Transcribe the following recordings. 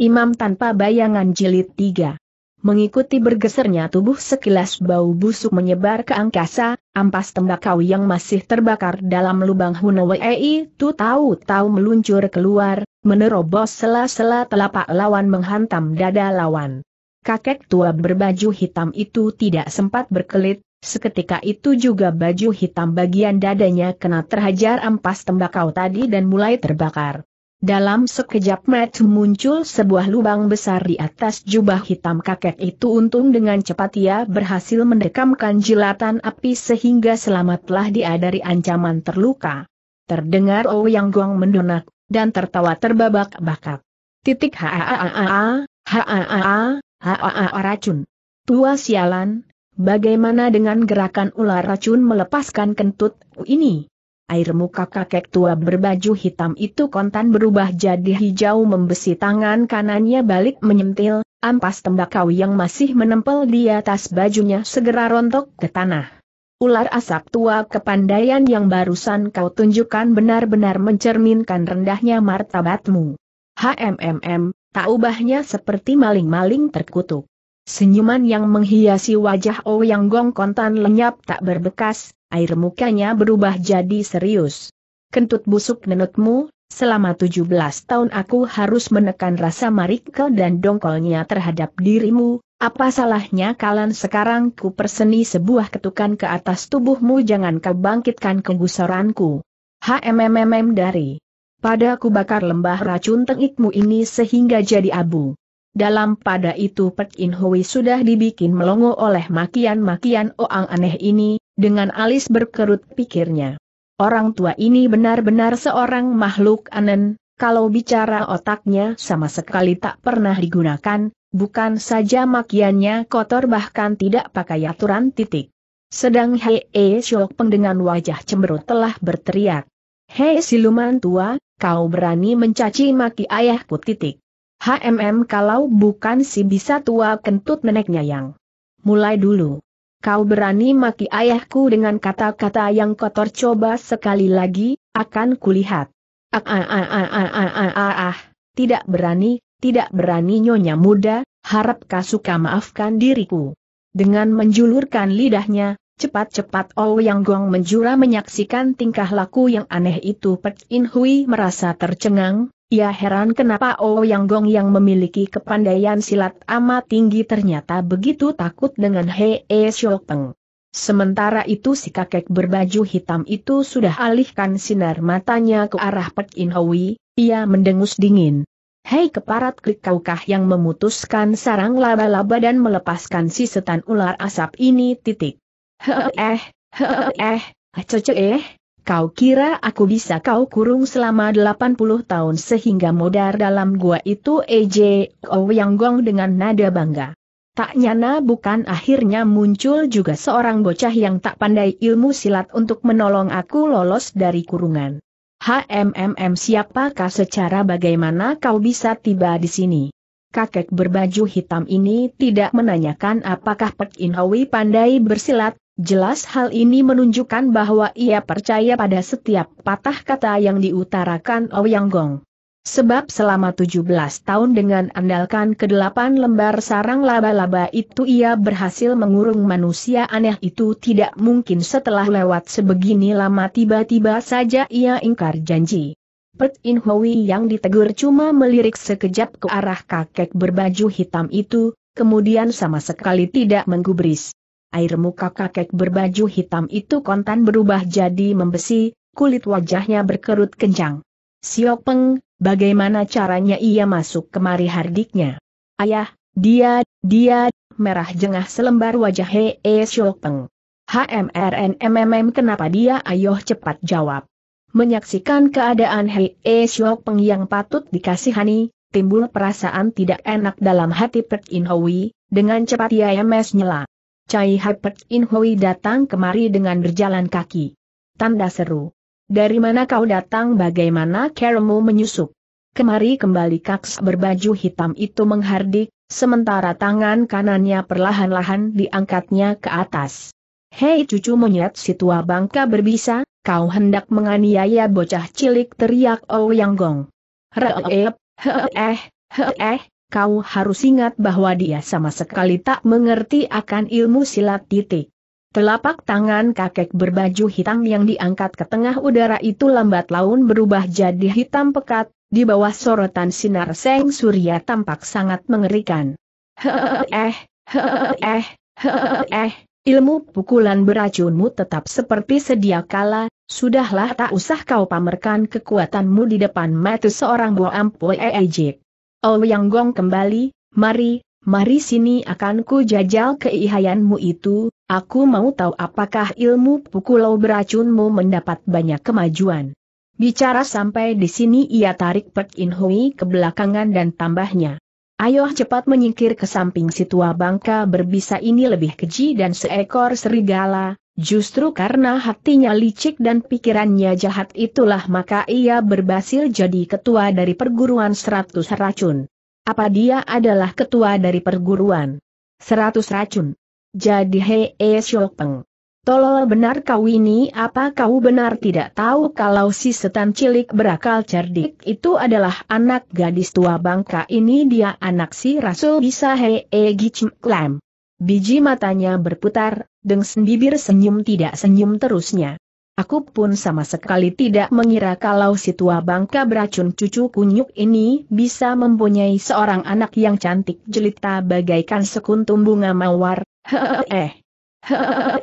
Imam tanpa bayangan jilid 3. Mengikuti bergesernya tubuh sekilas bau busuk menyebar ke angkasa, ampas tembakau yang masih terbakar dalam lubang Hunawei itu tahu-tahu meluncur keluar, menerobos sela-sela telapak lawan menghantam dada lawan. Kakek tua berbaju hitam itu tidak sempat berkelit, seketika itu juga baju hitam bagian dadanya kena terhajar ampas tembakau tadi dan mulai terbakar. Dalam sekejap mata muncul sebuah lubang besar di atas jubah hitam kakek itu untung dengan cepat ia berhasil mendekamkan jilatan api sehingga selamatlah dia dari ancaman terluka. Terdengar Ouyang Guang mendonak, dan tertawa terbabak-bakak. Titik haaaaa, haaaaa, haaaaa racun. Tua sialan, bagaimana dengan gerakan ular racun melepaskan kentut ini? air muka kakek tua berbaju hitam itu kontan berubah jadi hijau membesi tangan kanannya balik menyentil, ampas tembakau yang masih menempel di atas bajunya segera rontok ke tanah. Ular asap tua kepandaian yang barusan kau tunjukkan benar-benar mencerminkan rendahnya martabatmu. HMMM, tak ubahnya seperti maling-maling terkutuk. Senyuman yang menghiasi wajah Ouyang Gong kontan lenyap tak berbekas, air mukanya berubah jadi serius. Kentut busuk nenekmu, selama 17 tahun aku harus menekan rasa marikel dan dongkolnya terhadap dirimu, apa salahnya kalian sekarang ku perseni sebuah ketukan ke atas tubuhmu jangan kau bangkitkan kegusaranku. HMMM dari. Pada ku bakar lembah racun tengikmu ini sehingga jadi abu. Dalam pada itu Pek In Hui sudah dibikin melongo oleh makian-makian orang aneh ini, dengan alis berkerut pikirnya. Orang tua ini benar-benar seorang makhluk anen, kalau bicara otaknya sama sekali tak pernah digunakan, bukan saja makiannya kotor bahkan tidak pakai aturan titik. Sedang Hei E Shok Peng dengan wajah cemberut telah berteriak. Hei siluman tua, kau berani mencaci maki ayahku titik. HMM kalau bukan si bisa tua kentut neneknya yang. Mulai dulu. Kau berani maki ayahku dengan kata-kata yang kotor coba sekali lagi, akan kulihat. Ah, ah, ah, ah, ah, ah, ah, ah, ah. ah. Tidak berani, tidak berani nyonya muda, harap kau suka maafkan diriku. Dengan menjulurkan lidahnya, cepat-cepat Ou Yang Gong menjura menyaksikan tingkah laku yang aneh itu Pek In Hui merasa tercengang, ia heran kenapa oh Yang Gong yang memiliki kepandaian silat amat tinggi ternyata begitu takut dengan Hee e Peng. Sementara itu si kakek berbaju hitam itu sudah alihkan sinar matanya ke arah Pek In Hui, ia mendengus dingin. Hei keparat klik kaukah yang memutuskan sarang laba-laba dan melepaskan si setan ular asap ini titik. Heh eh, heh eh, hece eh, Kau kira aku bisa kau kurung selama 80 tahun sehingga modar dalam gua itu EJ Yang Gong dengan nada bangga. Tak nyana bukan akhirnya muncul juga seorang bocah yang tak pandai ilmu silat untuk menolong aku lolos dari kurungan. HMMM siapakah secara bagaimana kau bisa tiba di sini? Kakek berbaju hitam ini tidak menanyakan apakah Pek In pandai bersilat, Jelas hal ini menunjukkan bahwa ia percaya pada setiap patah kata yang diutarakan Ouyang oh Gong. Sebab selama 17 tahun dengan andalkan kedelapan lembar sarang laba-laba itu ia berhasil mengurung manusia aneh itu tidak mungkin setelah lewat sebegini lama tiba-tiba saja ia ingkar janji. Pet In Hui yang ditegur cuma melirik sekejap ke arah kakek berbaju hitam itu, kemudian sama sekali tidak menggubris air muka kakek berbaju hitam itu kontan berubah jadi membesi, kulit wajahnya berkerut kencang. Siok Peng, bagaimana caranya ia masuk kemari hardiknya? Ayah, dia, dia, merah jengah selembar wajah Hee Siok Peng. HMRNMMM kenapa dia ayoh cepat jawab. Menyaksikan keadaan Hee Siok Peng yang patut dikasihani, timbul perasaan tidak enak dalam hati Pek In Hui, dengan cepat ia MS nyela. Cai Hapet In Hui datang kemari dengan berjalan kaki. Tanda seru. Dari mana kau datang bagaimana keramu menyusup? Kemari kembali kaks berbaju hitam itu menghardik, sementara tangan kanannya perlahan-lahan diangkatnya ke atas. Hei cucu monyet si tua bangka berbisa, kau hendak menganiaya bocah cilik teriak Ouyang Gong. Reep, heeh, heeh, eh kau harus ingat bahwa dia sama sekali tak mengerti akan ilmu silat titik. Telapak tangan kakek berbaju hitam yang diangkat ke tengah udara itu lambat laun berubah jadi hitam pekat, di bawah sorotan sinar seng surya tampak sangat mengerikan. eh, eh, eh, ilmu pukulan beracunmu tetap seperti sedia kala, sudahlah tak usah kau pamerkan kekuatanmu di depan mata seorang buah boam ejek. Ouyang Gong kembali, mari, mari sini akan ku jajal keihayanmu itu, aku mau tahu apakah ilmu pukulau beracunmu mendapat banyak kemajuan. Bicara sampai di sini ia tarik Pek In Hui ke belakangan dan tambahnya. Ayo cepat menyingkir ke samping si tua bangka berbisa ini lebih keji dan seekor serigala, justru karena hatinya licik dan pikirannya jahat itulah maka ia berbasil jadi ketua dari perguruan seratus racun. Apa dia adalah ketua dari perguruan seratus racun? Jadi Hei Peng. Tolol benar kau ini apa kau benar tidak tahu kalau si setan cilik berakal cerdik itu adalah anak gadis tua bangka ini dia anak si Rasul bisa hee gicmklam. Biji matanya berputar, dengsen bibir senyum tidak senyum terusnya. Aku pun sama sekali tidak mengira kalau si tua bangka beracun cucu kunyuk ini bisa mempunyai seorang anak yang cantik jelita bagaikan sekuntum bunga mawar. eh.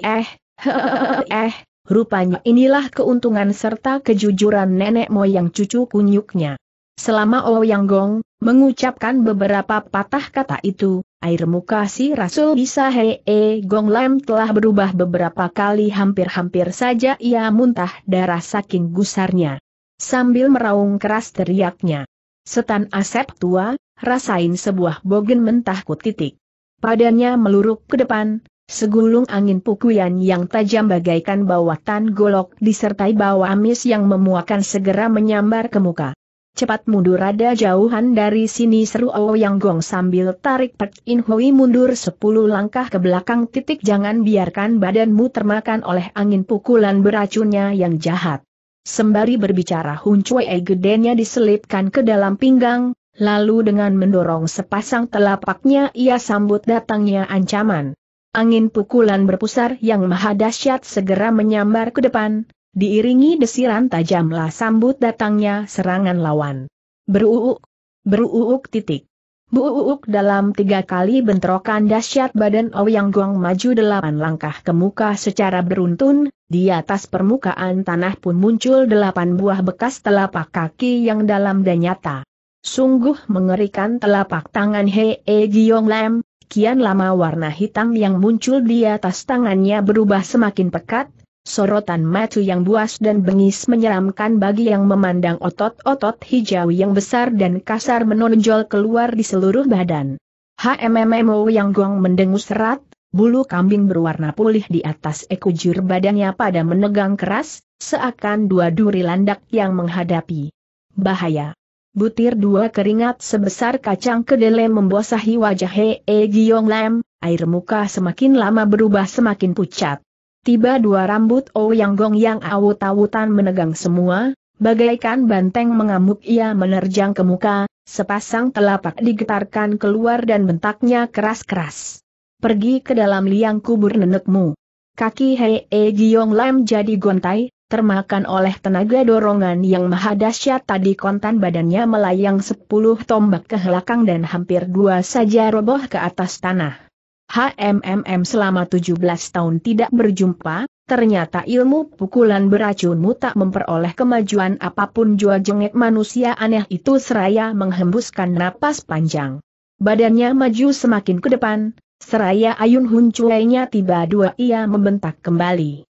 eh eh, rupanya inilah keuntungan serta kejujuran nenek moyang cucu kunyuknya. Selama Ouyang Gong mengucapkan beberapa patah kata itu, air muka si Rasul Bisa Hee Gong Lam telah berubah beberapa kali hampir-hampir saja ia muntah darah saking gusarnya. Sambil meraung keras teriaknya. Setan Asep tua, rasain sebuah bogen mentahku titik. Padanya meluruk ke depan, Segulung angin pukulan yang tajam bagaikan bawatan golok disertai bau amis yang memuakan segera menyambar ke muka. Cepat mundur ada jauhan dari sini seru Yang Gong sambil tarik Pek In Hui mundur sepuluh langkah ke belakang titik jangan biarkan badanmu termakan oleh angin pukulan beracunnya yang jahat. Sembari berbicara Hun Chui e gedenya diselipkan ke dalam pinggang, lalu dengan mendorong sepasang telapaknya ia sambut datangnya ancaman. Angin pukulan berpusar yang maha dahsyat segera menyambar ke depan, diiringi desiran tajamlah sambut datangnya serangan lawan. Beruuk, beruuk titik. Buuuk dalam tiga kali bentrokan dahsyat badan Ouyang Guang maju delapan langkah ke muka secara beruntun, di atas permukaan tanah pun muncul delapan buah bekas telapak kaki yang dalam dan nyata. Sungguh mengerikan telapak tangan Hei e Giong Lam, Kian lama warna hitam yang muncul di atas tangannya berubah semakin pekat, sorotan mata yang buas dan bengis menyeramkan bagi yang memandang otot-otot hijau yang besar dan kasar menonjol keluar di seluruh badan. HMMMO yang guang mendengus serat, bulu kambing berwarna pulih di atas ekujur badannya pada menegang keras, seakan dua duri landak yang menghadapi bahaya butir dua keringat sebesar kacang kedelai membasahi wajah Hee e Giong Lam, air muka semakin lama berubah semakin pucat. Tiba dua rambut Ouyang oh Gong yang awut-awutan menegang semua, bagaikan banteng mengamuk ia menerjang ke muka, sepasang telapak digetarkan keluar dan bentaknya keras-keras. Pergi ke dalam liang kubur nenekmu. Kaki Hee e Giong Lam jadi gontai, termakan oleh tenaga dorongan yang maha dahsyat tadi kontan badannya melayang sepuluh tombak ke belakang dan hampir dua saja roboh ke atas tanah. HMMM selama 17 tahun tidak berjumpa, ternyata ilmu pukulan beracunmu tak memperoleh kemajuan apapun jua jengit manusia aneh itu seraya menghembuskan napas panjang. Badannya maju semakin ke depan, seraya ayun huncuainya tiba dua ia membentak kembali.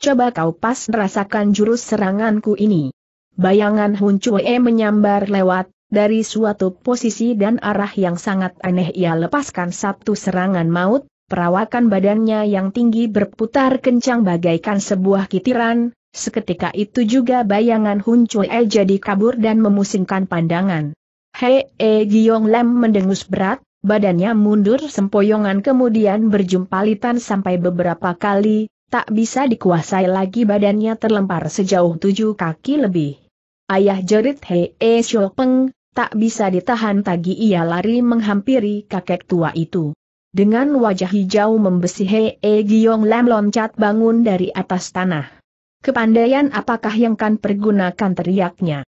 Coba kau pas rasakan jurus seranganku ini. Bayangan Hun Chue menyambar lewat, dari suatu posisi dan arah yang sangat aneh ia lepaskan satu serangan maut, perawakan badannya yang tinggi berputar kencang bagaikan sebuah kitiran, seketika itu juga bayangan Hun Chue jadi kabur dan memusingkan pandangan. Hei E Giyong Lem mendengus berat, badannya mundur sempoyongan kemudian berjumpalitan sampai beberapa kali, Tak bisa dikuasai lagi badannya terlempar sejauh tujuh kaki lebih. Ayah jerit Hei e Peng, tak bisa ditahan tagi ia lari menghampiri kakek tua itu. Dengan wajah hijau membesi Hei e Giong Lam loncat bangun dari atas tanah. Kepandaian apakah yang kan pergunakan teriaknya?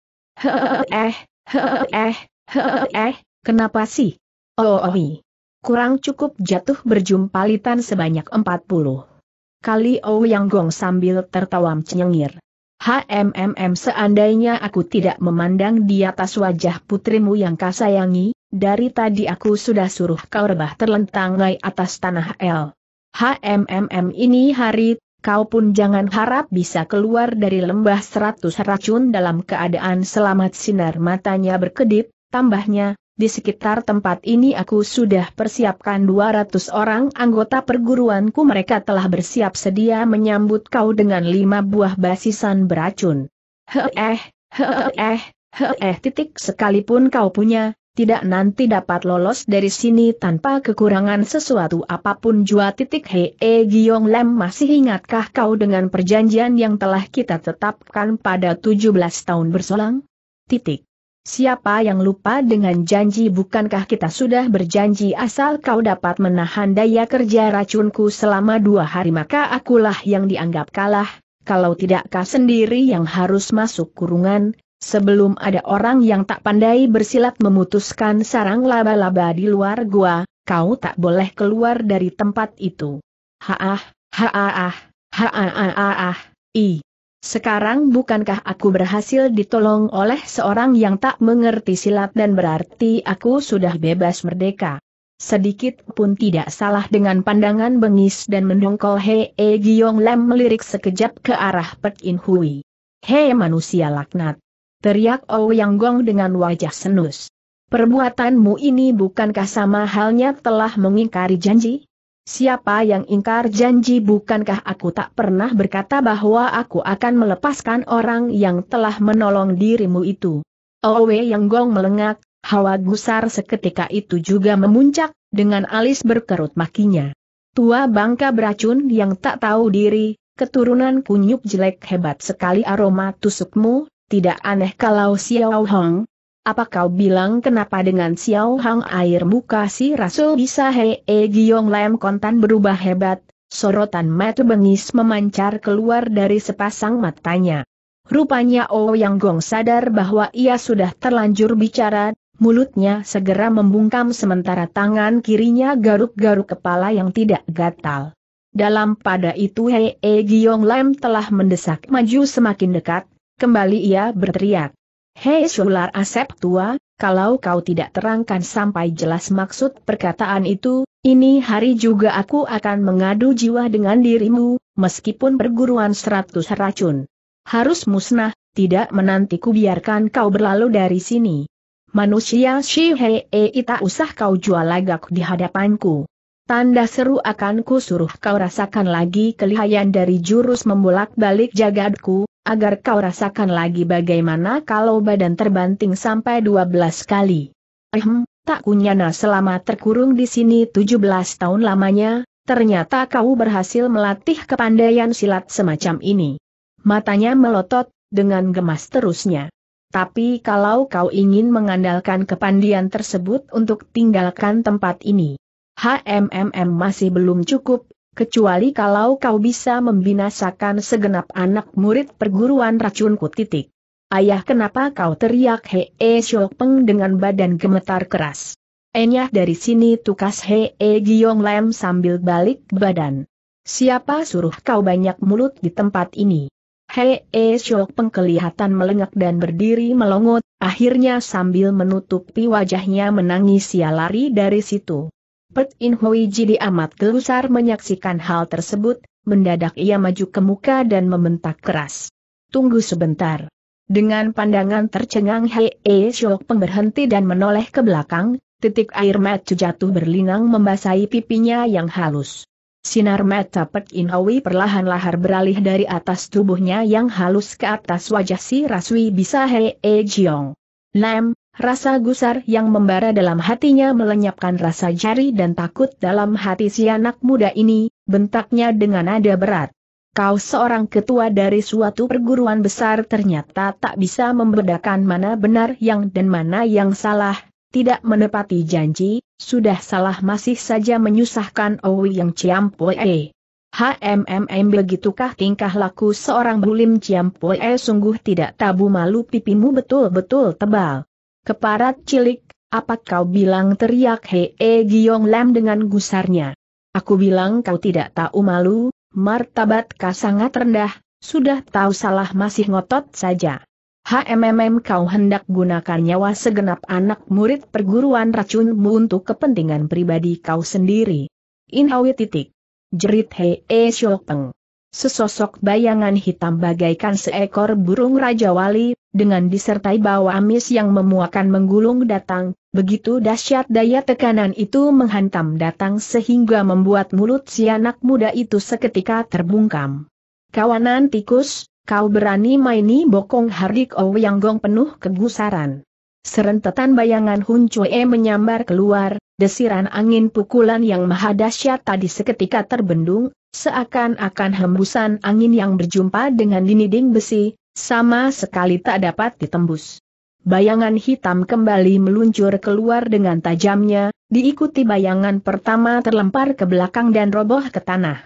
eh, eh, eh, kenapa sih? Oh, oh, hi. Kurang cukup jatuh berjumpa litan sebanyak empat puluh. Kali oh yang Gong sambil tertawa cengir. HMMM seandainya aku tidak memandang di atas wajah putrimu yang kasayangi, dari tadi aku sudah suruh kau rebah terlentangai atas tanah L. HMMM ini hari, kau pun jangan harap bisa keluar dari lembah seratus racun dalam keadaan selamat sinar matanya berkedip, tambahnya, di sekitar tempat ini aku sudah persiapkan 200 orang anggota perguruanku mereka telah bersiap sedia menyambut kau dengan lima buah basisan beracun. Heeh, heeh, heeh titik sekalipun kau punya, tidak nanti dapat lolos dari sini tanpa kekurangan sesuatu apapun jua titik hee Giong Lem masih ingatkah kau dengan perjanjian yang telah kita tetapkan pada 17 tahun bersolang? Titik. Siapa yang lupa dengan janji bukankah kita sudah berjanji asal kau dapat menahan daya kerja racunku selama dua hari maka akulah yang dianggap kalah, kalau tidak kau sendiri yang harus masuk kurungan, sebelum ada orang yang tak pandai bersilat memutuskan sarang laba-laba di luar gua, kau tak boleh keluar dari tempat itu. Haah, haah, haah, haah, haah, i. Sekarang bukankah aku berhasil ditolong oleh seorang yang tak mengerti silat dan berarti aku sudah bebas merdeka? Sedikit pun tidak salah dengan pandangan bengis dan mendongkol Hei e Giyong Lem melirik sekejap ke arah Pet In Hui. Hei manusia laknat! Teriak Yang Gong dengan wajah senus. Perbuatanmu ini bukankah sama halnya telah mengingkari janji? Siapa yang ingkar janji bukankah aku tak pernah berkata bahwa aku akan melepaskan orang yang telah menolong dirimu itu? Owe yang gong melengak, hawa gusar seketika itu juga memuncak, dengan alis berkerut makinya. Tua bangka beracun yang tak tahu diri, keturunan kunyuk jelek hebat sekali aroma tusukmu, tidak aneh kalau Xiao Hong, apa kau bilang kenapa dengan Xiao Hang air muka si Rasul bisa hee e Giong Lem kontan berubah hebat, sorotan mata bengis memancar keluar dari sepasang matanya. Rupanya Oh Yang Gong sadar bahwa ia sudah terlanjur bicara, mulutnya segera membungkam sementara tangan kirinya garuk-garuk kepala yang tidak gatal. Dalam pada itu Hei -he e Giong Lem telah mendesak maju semakin dekat, kembali ia berteriak. Hei Sular Asep tua, kalau kau tidak terangkan sampai jelas maksud perkataan itu, ini hari juga aku akan mengadu jiwa dengan dirimu, meskipun perguruan seratus racun. Harus musnah, tidak menantiku biarkan kau berlalu dari sini. Manusia Shihei -e eh, tak usah kau jual lagak di hadapanku. Tanda seru akan ku suruh kau rasakan lagi kelihayan dari jurus membolak-balik jagadku, agar kau rasakan lagi bagaimana kalau badan terbanting sampai 12 kali. Ehem, tak kunyana selama terkurung di sini 17 tahun lamanya, ternyata kau berhasil melatih kepandaian silat semacam ini. Matanya melotot, dengan gemas terusnya. Tapi kalau kau ingin mengandalkan kepandian tersebut untuk tinggalkan tempat ini, HMMM masih belum cukup, kecuali kalau kau bisa membinasakan segenap anak murid perguruan racunku titik. Ayah kenapa kau teriak hee Peng dengan badan gemetar keras. Enyah dari sini tukas hee Giong Lem sambil balik badan. Siapa suruh kau banyak mulut di tempat ini? Hee Peng kelihatan melengak dan berdiri melongot, akhirnya sambil menutupi wajahnya menangis ia lari dari situ. Pet In Hui jadi amat gelusar menyaksikan hal tersebut, mendadak ia maju ke muka dan membentak keras. Tunggu sebentar. Dengan pandangan tercengang Hei E Shok pemberhenti dan menoleh ke belakang, titik air mata jatuh berlinang membasahi pipinya yang halus. Sinar mata Pek In Hui perlahan-lahar beralih dari atas tubuhnya yang halus ke atas wajah si Raswi bisa Hei E Jiong. Lem, Rasa gusar yang membara dalam hatinya melenyapkan rasa jari dan takut dalam hati si anak muda ini, bentaknya dengan nada berat. Kau seorang ketua dari suatu perguruan besar ternyata tak bisa membedakan mana benar yang dan mana yang salah, tidak menepati janji, sudah salah masih saja menyusahkan Owi yang Ciampoe. HMMM begitukah tingkah laku seorang bulim Ciampoe sungguh tidak tabu malu pipimu betul-betul tebal. Keparat cilik, apa kau bilang teriak Hee Giong Lam dengan gusarnya. Aku bilang kau tidak tahu malu, martabat kau sangat rendah, sudah tahu salah masih ngotot saja. HMMM kau hendak gunakan nyawa segenap anak murid perguruan racunmu untuk kepentingan pribadi kau sendiri. Inhawi titik. Jerit Hee e Peng. Sesosok bayangan hitam bagaikan seekor burung Raja Wali, dengan disertai bau amis yang memuakan menggulung datang, begitu dahsyat daya tekanan itu menghantam datang sehingga membuat mulut si anak muda itu seketika terbungkam. Kawanan tikus, kau berani maini bokong hardik Ow yang gong penuh kegusaran. Serentetan bayangan Hun Chue menyambar keluar, desiran angin pukulan yang maha dahsyat tadi seketika terbendung, seakan-akan hembusan angin yang berjumpa dengan dinding besi, sama sekali tak dapat ditembus. Bayangan hitam kembali meluncur keluar dengan tajamnya, diikuti bayangan pertama terlempar ke belakang dan roboh ke tanah.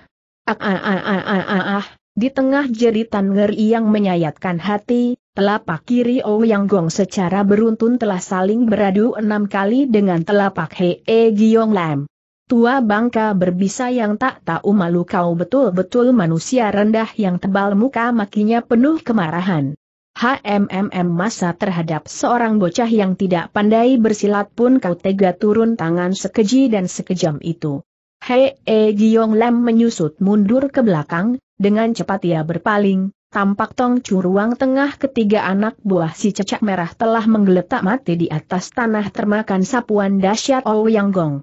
Ah ah ah ah ah ah, ah. ah. di tengah jeritan ngeri yang menyayatkan hati, telapak kiri Oh Yang Gong secara beruntun telah saling beradu enam kali dengan telapak Hee Giong Lam. Tua bangka berbisa yang tak tahu malu kau betul-betul manusia rendah yang tebal muka makinya penuh kemarahan. HMMM masa terhadap seorang bocah yang tidak pandai bersilat pun kau tega turun tangan sekeji dan sekejam itu. Hei E Giong Lam menyusut mundur ke belakang, dengan cepat ia berpaling, tampak Tong curuang tengah ketiga anak buah si cecak merah telah menggeletak mati di atas tanah termakan sapuan dahsyat Ouyang Gong.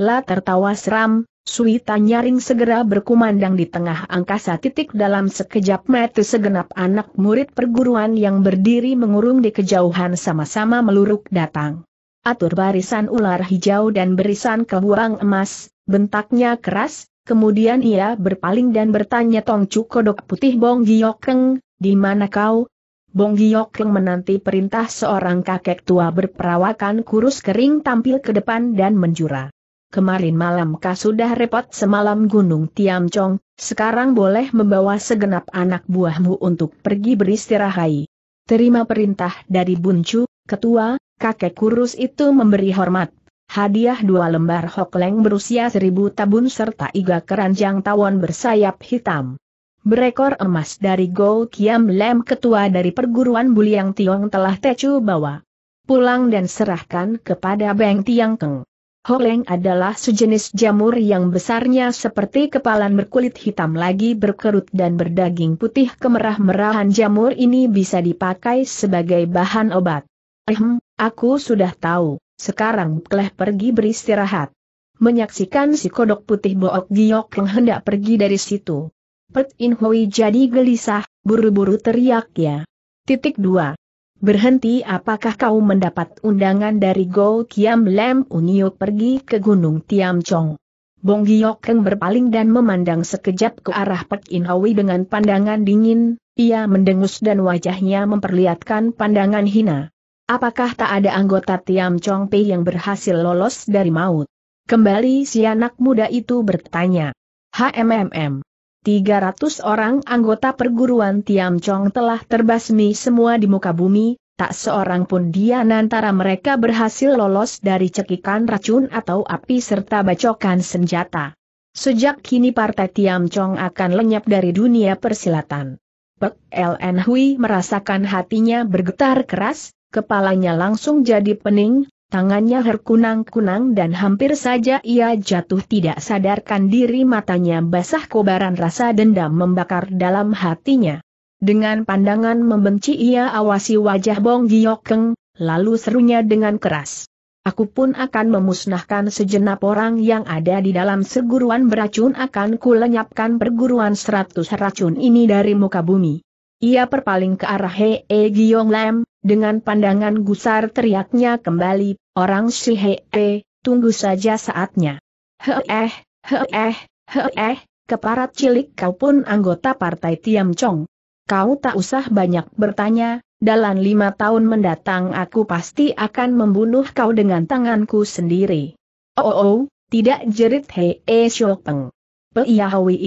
La tertawa seram, suita nyaring segera berkumandang di tengah angkasa titik dalam sekejap mata segenap anak murid perguruan yang berdiri mengurung di kejauhan sama-sama meluruk datang. Atur barisan ular hijau dan berisan kebuang emas, bentaknya keras, kemudian ia berpaling dan bertanya Tongcu kodok putih Bong Giokeng, di mana kau? Bong Giokeng menanti perintah seorang kakek tua berperawakan kurus kering tampil ke depan dan menjura kemarin malam kah sudah repot semalam Gunung Tiam Chong, sekarang boleh membawa segenap anak buahmu untuk pergi beristirahat. Terima perintah dari Buncu, ketua, kakek kurus itu memberi hormat. Hadiah dua lembar hokleng berusia seribu tabun serta iga keranjang tawon bersayap hitam. Berekor emas dari Go Kiam Lem ketua dari perguruan Buliang Tiong telah Tecu bawa. Pulang dan serahkan kepada Beng Tiang Keng. Holeng adalah sejenis jamur yang besarnya seperti kepalan berkulit hitam lagi berkerut dan berdaging putih kemerah-merahan jamur ini bisa dipakai sebagai bahan obat. Ehm, aku sudah tahu, sekarang Kleh pergi beristirahat. Menyaksikan si kodok putih Book Giok yang hendak pergi dari situ. Pert In Hui jadi gelisah, buru-buru teriak ya. Titik 2. Berhenti apakah kau mendapat undangan dari Go Kiam Lem Unio pergi ke Gunung Tiam Chong? Bong Keng berpaling dan memandang sekejap ke arah Pek In Hawi dengan pandangan dingin, ia mendengus dan wajahnya memperlihatkan pandangan hina. Apakah tak ada anggota Tiam Chong Pei yang berhasil lolos dari maut? Kembali si anak muda itu bertanya. HMMM. 300 orang anggota perguruan Tiam Chong telah terbasmi semua di muka bumi, tak seorang pun dia antara mereka berhasil lolos dari cekikan racun atau api serta bacokan senjata. Sejak kini partai Tiam Chong akan lenyap dari dunia persilatan. Pek Ln Hui merasakan hatinya bergetar keras, kepalanya langsung jadi pening, Tangannya herkunang-kunang dan hampir saja ia jatuh tidak sadarkan diri matanya basah kobaran rasa dendam membakar dalam hatinya. Dengan pandangan membenci ia awasi wajah Bong Giokeng, lalu serunya dengan keras. Aku pun akan memusnahkan sejenak orang yang ada di dalam seguruan beracun akan kulenyapkan perguruan seratus racun ini dari muka bumi. Ia berpaling ke arah Hee Giong Lam, dengan pandangan gusar teriaknya kembali, Orang si Hee, tunggu saja saatnya. Heeh, heeh, heeh, keparat cilik kau pun anggota partai Tiam Chong. Kau tak usah banyak bertanya, dalam lima tahun mendatang aku pasti akan membunuh kau dengan tanganku sendiri. Oh, oh, oh tidak jerit Hee Shok Peng.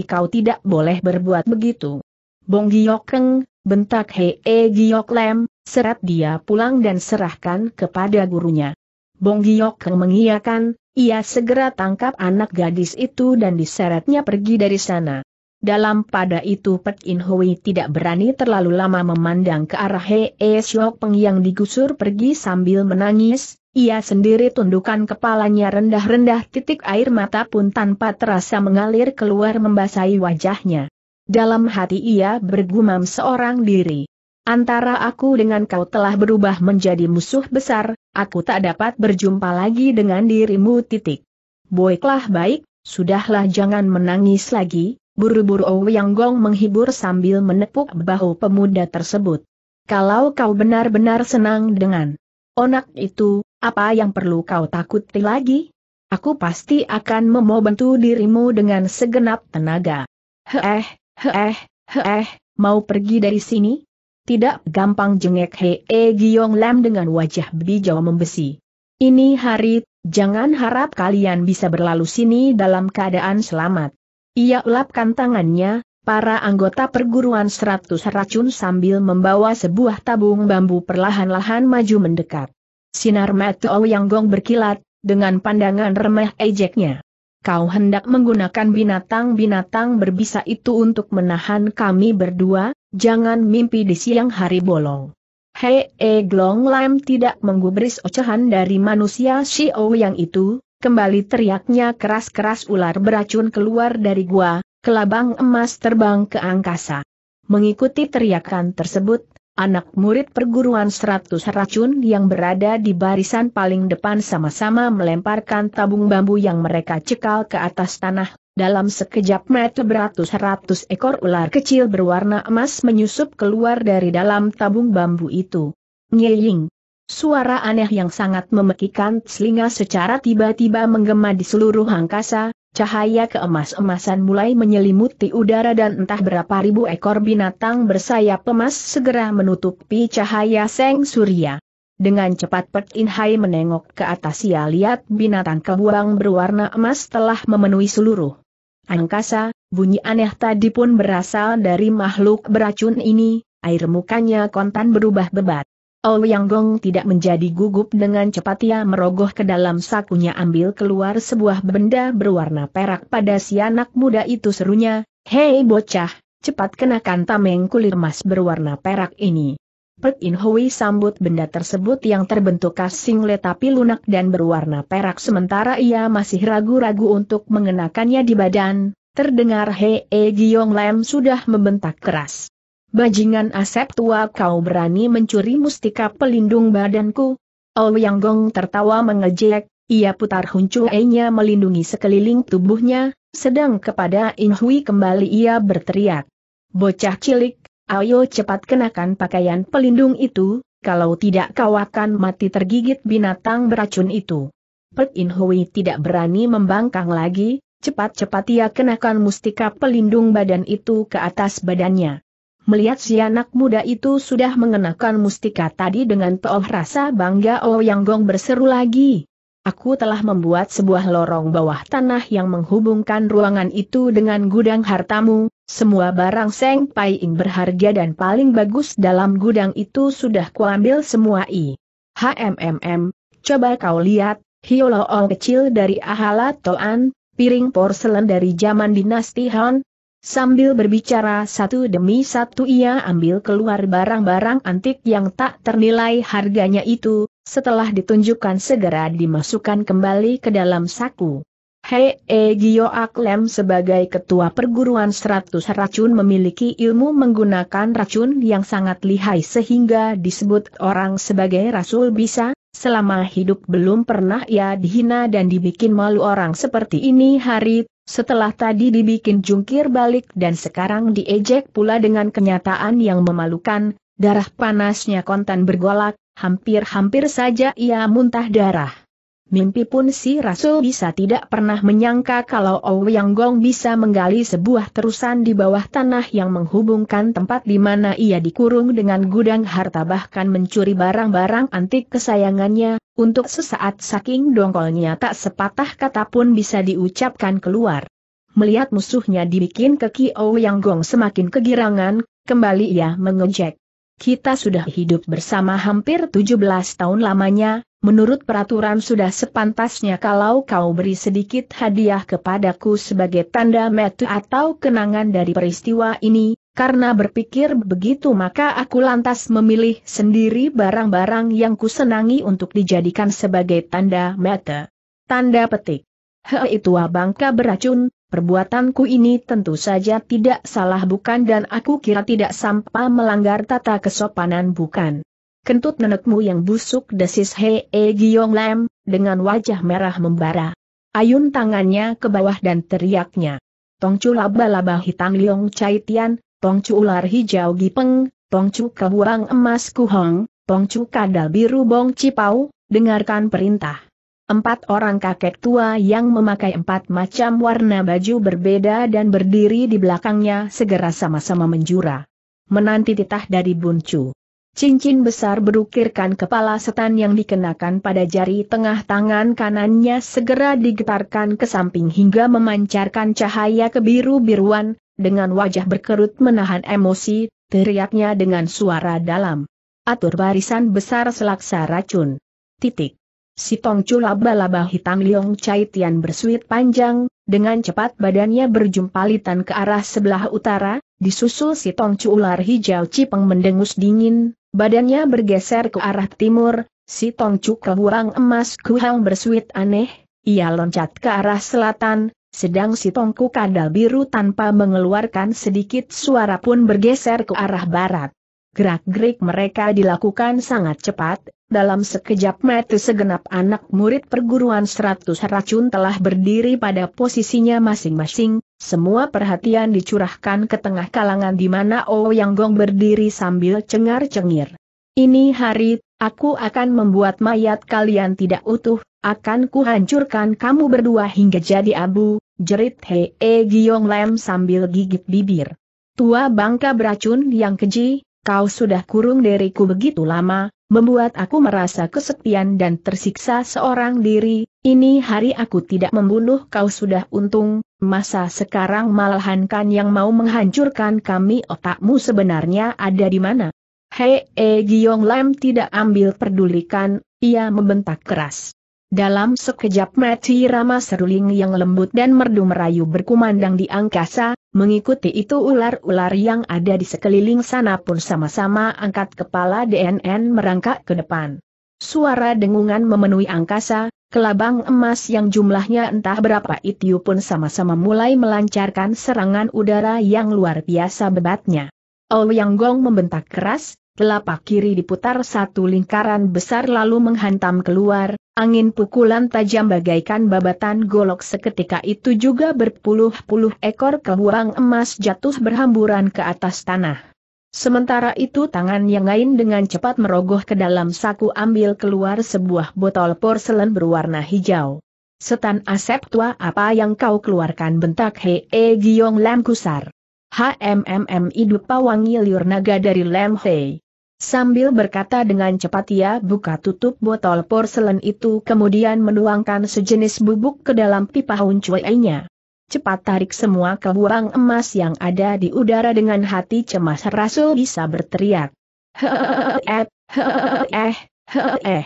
kau tidak boleh berbuat begitu. Bong giokeng, bentak Hee Giok Lem, seret dia pulang dan serahkan kepada gurunya. Bong Giok mengiyakan, ia segera tangkap anak gadis itu dan diseretnya pergi dari sana. Dalam pada itu Pek In Hui tidak berani terlalu lama memandang ke arah Hei e Syok Peng yang digusur pergi sambil menangis, ia sendiri tundukkan kepalanya rendah-rendah titik air mata pun tanpa terasa mengalir keluar membasahi wajahnya. Dalam hati ia bergumam seorang diri. Antara aku dengan kau telah berubah menjadi musuh besar, aku tak dapat berjumpa lagi dengan dirimu titik. Boiklah baik, sudahlah jangan menangis lagi, buru-buru Ouyang Gong menghibur sambil menepuk bahu pemuda tersebut. Kalau kau benar-benar senang dengan onak itu, apa yang perlu kau takuti lagi? Aku pasti akan membantu dirimu dengan segenap tenaga. Heeh, heeh, heeh, mau pergi dari sini? Tidak gampang jengek Hee Giong Lam dengan wajah bijau membesi. Ini hari, jangan harap kalian bisa berlalu sini dalam keadaan selamat. Ia ulapkan tangannya, para anggota perguruan seratus racun sambil membawa sebuah tabung bambu perlahan-lahan maju mendekat. Sinar mata Yang Gong berkilat, dengan pandangan remeh ejeknya. Kau hendak menggunakan binatang-binatang berbisa itu untuk menahan kami berdua, jangan mimpi di siang hari bolong. Hei E Glong Lam tidak menggubris ocehan dari manusia Xiao yang itu, kembali teriaknya keras-keras ular beracun keluar dari gua, kelabang emas terbang ke angkasa. Mengikuti teriakan tersebut, anak murid perguruan seratus racun yang berada di barisan paling depan sama-sama melemparkan tabung bambu yang mereka cekal ke atas tanah dalam sekejap mata beratus-ratus ekor ular kecil berwarna emas menyusup keluar dari dalam tabung bambu itu. Nyeying. Suara aneh yang sangat memekikan selinga secara tiba-tiba menggema di seluruh angkasa, cahaya keemas-emasan mulai menyelimuti udara dan entah berapa ribu ekor binatang bersayap emas segera menutupi cahaya seng surya. Dengan cepat Pek In Hai menengok ke atas ia lihat binatang kebuang berwarna emas telah memenuhi seluruh Angkasa, bunyi aneh tadi pun berasal dari makhluk beracun ini, air mukanya kontan berubah bebat. Ouyang Gong tidak menjadi gugup dengan cepat ia merogoh ke dalam sakunya ambil keluar sebuah benda berwarna perak pada si anak muda itu serunya, Hei bocah, cepat kenakan tameng kulir emas berwarna perak ini. Pek In Hui sambut benda tersebut yang terbentuk khas tapi lunak dan berwarna perak sementara ia masih ragu-ragu untuk mengenakannya di badan, terdengar Hei e Giong Lem sudah membentak keras. Bajingan asep tua kau berani mencuri mustika pelindung badanku? Oh, yang Gong tertawa mengejek, ia putar huncu E-nya melindungi sekeliling tubuhnya, sedang kepada In Hui kembali ia berteriak. Bocah cilik, Ayo cepat kenakan pakaian pelindung itu, kalau tidak kau akan mati tergigit binatang beracun itu. Pek In Hui tidak berani membangkang lagi, cepat-cepat ia kenakan mustika pelindung badan itu ke atas badannya. Melihat si anak muda itu sudah mengenakan mustika tadi dengan peoh rasa bangga Oh Yang Gong berseru lagi. Aku telah membuat sebuah lorong bawah tanah yang menghubungkan ruangan itu dengan gudang hartamu, semua barang Seng Ing berharga dan paling bagus dalam gudang itu sudah kuambil semua i. HMMM, coba kau lihat, hiolo-ol kecil dari Ahala Toan, piring porselen dari zaman dinasti Han. Sambil berbicara satu demi satu ia ambil keluar barang-barang antik yang tak ternilai harganya itu, setelah ditunjukkan segera dimasukkan kembali ke dalam saku. Hei e Gio Aklem sebagai ketua perguruan seratus racun memiliki ilmu menggunakan racun yang sangat lihai sehingga disebut orang sebagai rasul bisa, selama hidup belum pernah ia dihina dan dibikin malu orang seperti ini hari, setelah tadi dibikin jungkir balik dan sekarang diejek pula dengan kenyataan yang memalukan, darah panasnya kontan bergolak, hampir-hampir saja ia muntah darah. Mimpi pun si Rasul bisa tidak pernah menyangka kalau Ouyang Gong bisa menggali sebuah terusan di bawah tanah yang menghubungkan tempat di mana ia dikurung dengan gudang harta bahkan mencuri barang-barang antik kesayangannya, untuk sesaat saking dongkolnya tak sepatah kata pun bisa diucapkan keluar. Melihat musuhnya dibikin keki Ouyang Gong semakin kegirangan, kembali ia mengejek. Kita sudah hidup bersama hampir 17 tahun lamanya, Menurut peraturan sudah sepantasnya kalau kau beri sedikit hadiah kepadaku sebagai tanda metu atau kenangan dari peristiwa ini, karena berpikir begitu maka aku lantas memilih sendiri barang-barang yang kusenangi untuk dijadikan sebagai tanda metu. Tanda petik. He itu bangka beracun, perbuatanku ini tentu saja tidak salah bukan dan aku kira tidak sampai melanggar tata kesopanan bukan kentut nenekmu yang busuk desis Hei e Giyong Lam, dengan wajah merah membara. Ayun tangannya ke bawah dan teriaknya. Tongcu laba-laba hitam Liong Chai Tian, Tongcu ular hijau Gipeng, Tongcu kebuang emas Kuhong, Tongcu kadal biru Bong Cipau, dengarkan perintah. Empat orang kakek tua yang memakai empat macam warna baju berbeda dan berdiri di belakangnya segera sama-sama menjura. Menanti titah dari Buncu. Cincin besar berukirkan kepala setan yang dikenakan pada jari tengah tangan kanannya segera digetarkan ke samping hingga memancarkan cahaya kebiru-biruan, dengan wajah berkerut menahan emosi, teriaknya dengan suara dalam. Atur barisan besar selaksa racun. Titik. Si tongcu laba-laba Hitam Liong Chai Tian bersuit panjang, dengan cepat badannya berjumpalitan ke arah sebelah utara, disusul si tongcu ular hijau cipeng mendengus dingin, badannya bergeser ke arah timur, si tongcu kehurang emas kuhang bersuit aneh, ia loncat ke arah selatan, sedang si tongku kadal biru tanpa mengeluarkan sedikit suara pun bergeser ke arah barat. Gerak-gerik mereka dilakukan sangat cepat, dalam sekejap mata segenap anak murid perguruan seratus racun telah berdiri pada posisinya masing-masing, semua perhatian dicurahkan ke tengah kalangan di mana oh Yang Gong berdiri sambil cengar-cengir. Ini hari, aku akan membuat mayat kalian tidak utuh, akan kuhancurkan kamu berdua hingga jadi abu, jerit Hee Giong Lem sambil gigit bibir. Tua bangka beracun yang keji, Kau sudah kurung diriku begitu lama, membuat aku merasa kesepian dan tersiksa seorang diri, ini hari aku tidak membunuh kau sudah untung, masa sekarang malahan kan yang mau menghancurkan kami otakmu sebenarnya ada di mana? Hei, e eh, Lam tidak ambil pedulikan, ia membentak keras. Dalam sekejap mati Rama Seruling yang lembut dan merdu merayu berkumandang di angkasa, mengikuti itu ular-ular yang ada di sekeliling sana pun sama-sama angkat kepala DNN merangkak ke depan. Suara dengungan memenuhi angkasa, kelabang emas yang jumlahnya entah berapa itu pun sama-sama mulai melancarkan serangan udara yang luar biasa bebatnya. Ouyang Gong membentak keras, telapak kiri diputar satu lingkaran besar lalu menghantam keluar, Angin pukulan tajam bagaikan babatan golok seketika itu juga berpuluh-puluh ekor kehuang emas jatuh berhamburan ke atas tanah. Sementara itu tangan yang lain dengan cepat merogoh ke dalam saku ambil keluar sebuah botol porselen berwarna hijau. Setan asep tua apa yang kau keluarkan bentak Hee Giong Lam Kusar. HMMM hidup pawangi liur naga dari Lam Hei. Sambil berkata dengan cepat ia buka tutup botol porselen itu kemudian menuangkan sejenis bubuk ke dalam pipa huncuainya. Cepat tarik semua kebuang emas yang ada di udara dengan hati cemas Rasul bisa berteriak. eh, eh, eh.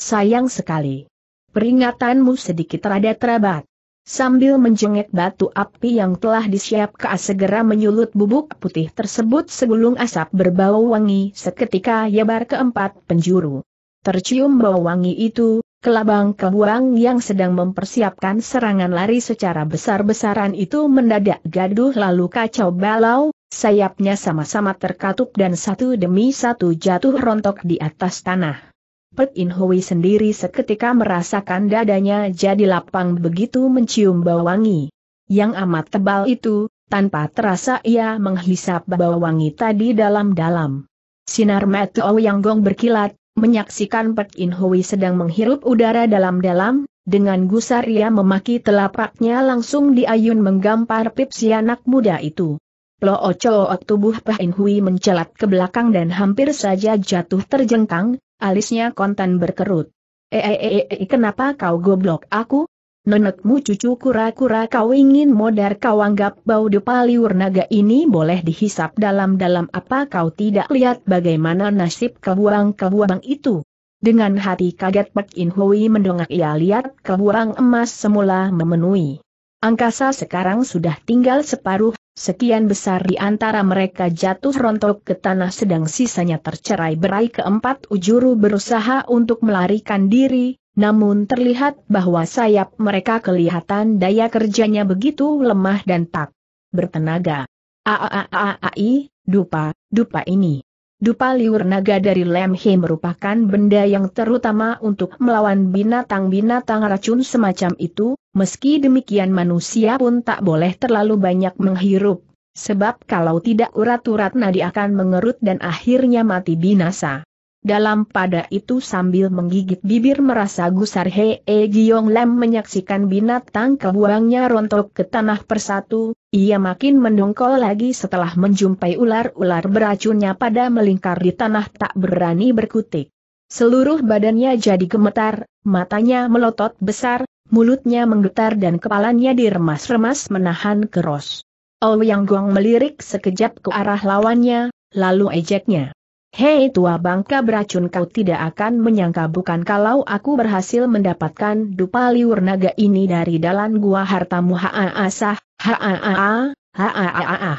Sayang sekali. Peringatanmu sedikit rada terabat. Sambil menjengek batu api yang telah disiapkan segera menyulut bubuk putih tersebut segulung asap berbau wangi seketika yabar keempat penjuru. Tercium bau wangi itu, kelabang kebuang yang sedang mempersiapkan serangan lari secara besar-besaran itu mendadak gaduh lalu kacau balau, sayapnya sama-sama terkatup dan satu demi satu jatuh rontok di atas tanah. Pet In Hui sendiri seketika merasakan dadanya jadi lapang begitu mencium bau wangi. Yang amat tebal itu, tanpa terasa ia menghisap bau wangi tadi dalam-dalam. Sinar mata Ouyang Gong berkilat, menyaksikan Pet In Hui sedang menghirup udara dalam-dalam, dengan gusar ia memaki telapaknya langsung diayun menggampar pip si anak muda itu. Ploo tubuh Peh In Hui mencelat ke belakang dan hampir saja jatuh terjengkang, Alisnya kontan berkerut. Eh, eh, eh, eh, kenapa kau goblok aku? Nenekmu cucu kura-kura kau ingin modar kau anggap bau depa liur naga ini boleh dihisap dalam-dalam apa kau tidak lihat bagaimana nasib kebuang-kebuang itu. Dengan hati kaget Pak In Hui mendongak ia lihat kebuang emas semula memenuhi. Angkasa sekarang sudah tinggal separuh Sekian besar di antara mereka jatuh rontok ke tanah sedang sisanya tercerai berai keempat ujuru berusaha untuk melarikan diri, namun terlihat bahwa sayap mereka kelihatan daya kerjanya begitu lemah dan tak bertenaga. Aaaaai, dupa, dupa ini. Dupa liur naga dari Lemhe merupakan benda yang terutama untuk melawan binatang-binatang racun semacam itu, meski demikian manusia pun tak boleh terlalu banyak menghirup, sebab kalau tidak urat-urat nadi akan mengerut dan akhirnya mati binasa. Dalam pada itu sambil menggigit bibir merasa gusar Hee Giong Lem menyaksikan binatang kebuangnya rontok ke tanah persatu, ia makin mendongkol lagi setelah menjumpai ular-ular beracunnya pada melingkar di tanah tak berani berkutik. Seluruh badannya jadi gemetar, matanya melotot besar, mulutnya menggetar dan kepalanya diremas-remas menahan keros. Ouyang Gong melirik sekejap ke arah lawannya, lalu ejeknya. Hei tua bangka beracun kau tidak akan menyangka bukan kalau aku berhasil mendapatkan dupa liur naga ini dari dalam gua hartamu haaasah, haa haaaa.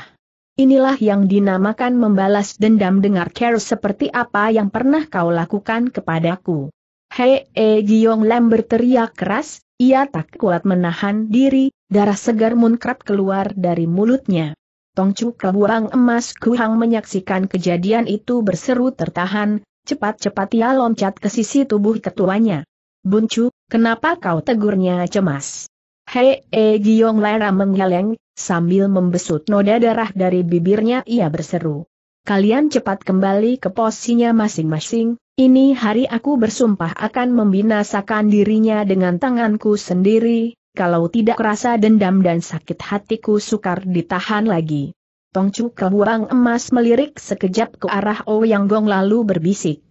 Inilah yang dinamakan membalas dendam dengar care seperti apa yang pernah kau lakukan kepadaku. Hei E Giong Lam berteriak keras, ia tak kuat menahan diri, darah segar munkrat keluar dari mulutnya. Tongcu Kabuang Emas Kuhang menyaksikan kejadian itu berseru tertahan, cepat-cepat ia loncat ke sisi tubuh ketuanya. Buncu, kenapa kau tegurnya cemas? Hei, e Giong Lera menggeleng, sambil membesut noda darah dari bibirnya ia berseru. Kalian cepat kembali ke posisinya masing-masing, ini hari aku bersumpah akan membinasakan dirinya dengan tanganku sendiri, kalau tidak rasa dendam dan sakit hatiku sukar ditahan lagi. Tongcu kebuang emas melirik sekejap ke arah Ouyang oh Gong lalu berbisik.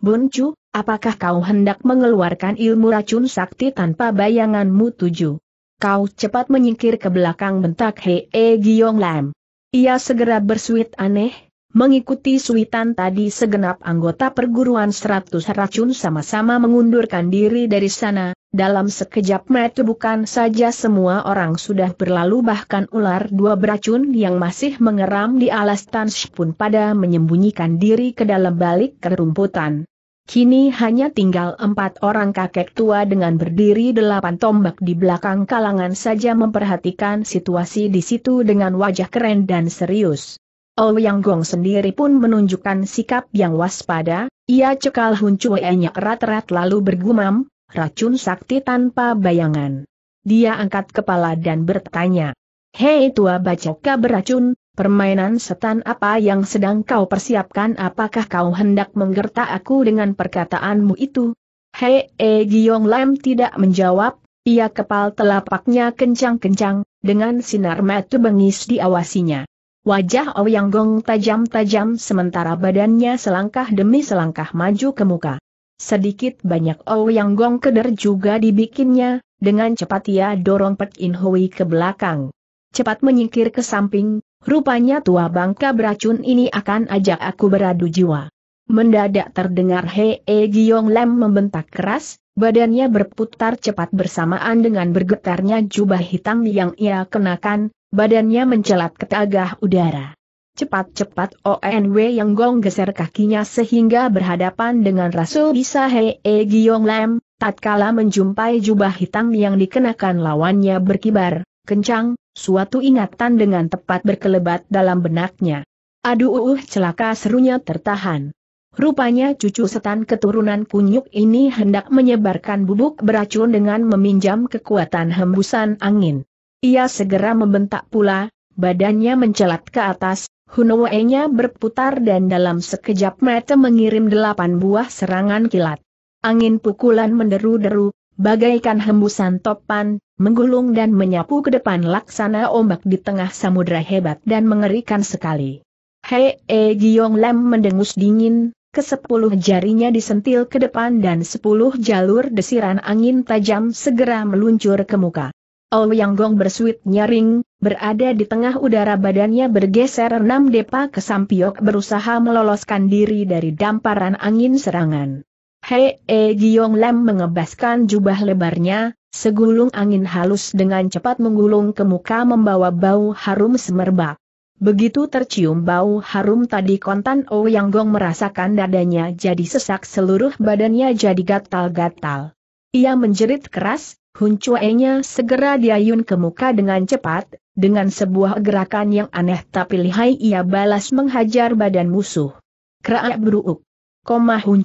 Buncu, apakah kau hendak mengeluarkan ilmu racun sakti tanpa bayanganmu tuju? Kau cepat menyingkir ke belakang bentak Hei e Giyong Lam. Ia segera bersuit aneh, mengikuti suitan tadi segenap anggota perguruan seratus racun sama-sama mengundurkan diri dari sana, dalam sekejap mata bukan saja semua orang sudah berlalu bahkan ular dua beracun yang masih mengeram di alas Tans pun pada menyembunyikan diri ke dalam balik kerumputan. Kini hanya tinggal empat orang kakek tua dengan berdiri delapan tombak di belakang kalangan saja memperhatikan situasi di situ dengan wajah keren dan serius. Oh Yang Gong sendiri pun menunjukkan sikap yang waspada, ia cekal huncuenya erat-erat lalu bergumam, racun sakti tanpa bayangan. Dia angkat kepala dan bertanya, Hei tua bacoka beracun, permainan setan apa yang sedang kau persiapkan apakah kau hendak menggertak aku dengan perkataanmu itu? Hei E Giong Lam tidak menjawab, ia kepal telapaknya kencang-kencang, dengan sinar mata bengis diawasinya. Wajah Ouyang Gong tajam-tajam sementara badannya selangkah demi selangkah maju ke muka. Sedikit banyak Ouyang Gong keder juga dibikinnya, dengan cepat ia dorong Pek In Hui ke belakang. Cepat menyingkir ke samping, rupanya tua bangka beracun ini akan ajak aku beradu jiwa. Mendadak terdengar Hee Giong Lem membentak keras, badannya berputar cepat bersamaan dengan bergetarnya jubah hitam yang ia kenakan, badannya mencelat ke tagah udara. Cepat-cepat ONW yang gong geser kakinya sehingga berhadapan dengan Rasul Bisa E Giong Lam, tatkala menjumpai jubah hitam yang dikenakan lawannya berkibar, kencang, suatu ingatan dengan tepat berkelebat dalam benaknya. Aduh uh celaka serunya tertahan. Rupanya cucu setan keturunan kunyuk ini hendak menyebarkan bubuk beracun dengan meminjam kekuatan hembusan angin. Ia segera membentak pula, badannya mencelat ke atas, hunowe nya berputar dan dalam sekejap mata mengirim delapan buah serangan kilat. Angin pukulan menderu-deru, bagaikan hembusan topan, menggulung dan menyapu ke depan laksana ombak di tengah samudera hebat dan mengerikan sekali. Hei E Giong Lam mendengus dingin, kesepuluh jarinya disentil ke depan dan sepuluh jalur desiran angin tajam segera meluncur ke muka. Yang Gong bersuit nyaring, Berada di tengah udara badannya bergeser enam depa ke Sampiok berusaha meloloskan diri dari damparan angin serangan. Hei E Giyong Lam mengebaskan jubah lebarnya, segulung angin halus dengan cepat menggulung ke muka membawa bau harum semerbak. Begitu tercium bau harum tadi kontan O oh Yang Gong merasakan dadanya jadi sesak seluruh badannya jadi gatal-gatal. Ia menjerit keras, Hun nya segera diayun ke muka dengan cepat, dengan sebuah gerakan yang aneh tapi lihai ia balas menghajar badan musuh. Kerak beruuk. Koma Hun